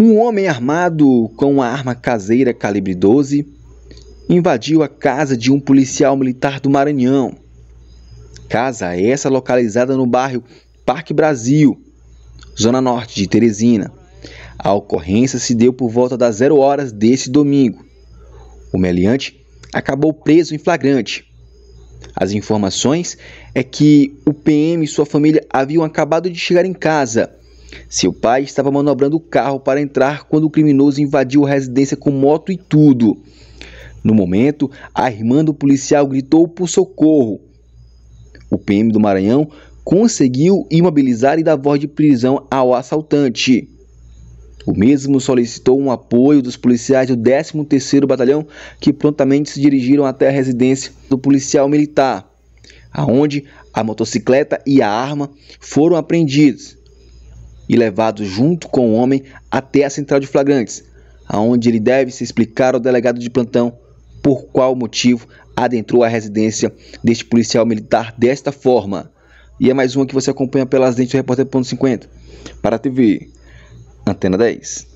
Um homem armado com uma arma caseira calibre 12 invadiu a casa de um policial militar do Maranhão. Casa essa localizada no bairro Parque Brasil, zona norte de Teresina. A ocorrência se deu por volta das 0 horas deste domingo. O meliante acabou preso em flagrante. As informações é que o PM e sua família haviam acabado de chegar em casa seu pai estava manobrando o carro para entrar quando o criminoso invadiu a residência com moto e tudo. No momento, a irmã do policial gritou por socorro. O PM do Maranhão conseguiu imobilizar e dar voz de prisão ao assaltante. O mesmo solicitou um apoio dos policiais do 13º Batalhão, que prontamente se dirigiram até a residência do policial militar, aonde a motocicleta e a arma foram apreendidos e levado junto com o homem até a central de flagrantes, aonde ele deve se explicar ao delegado de plantão por qual motivo adentrou a residência deste policial militar desta forma. E é mais uma que você acompanha pelas dentes do Repórter Ponto Para a TV, Antena 10.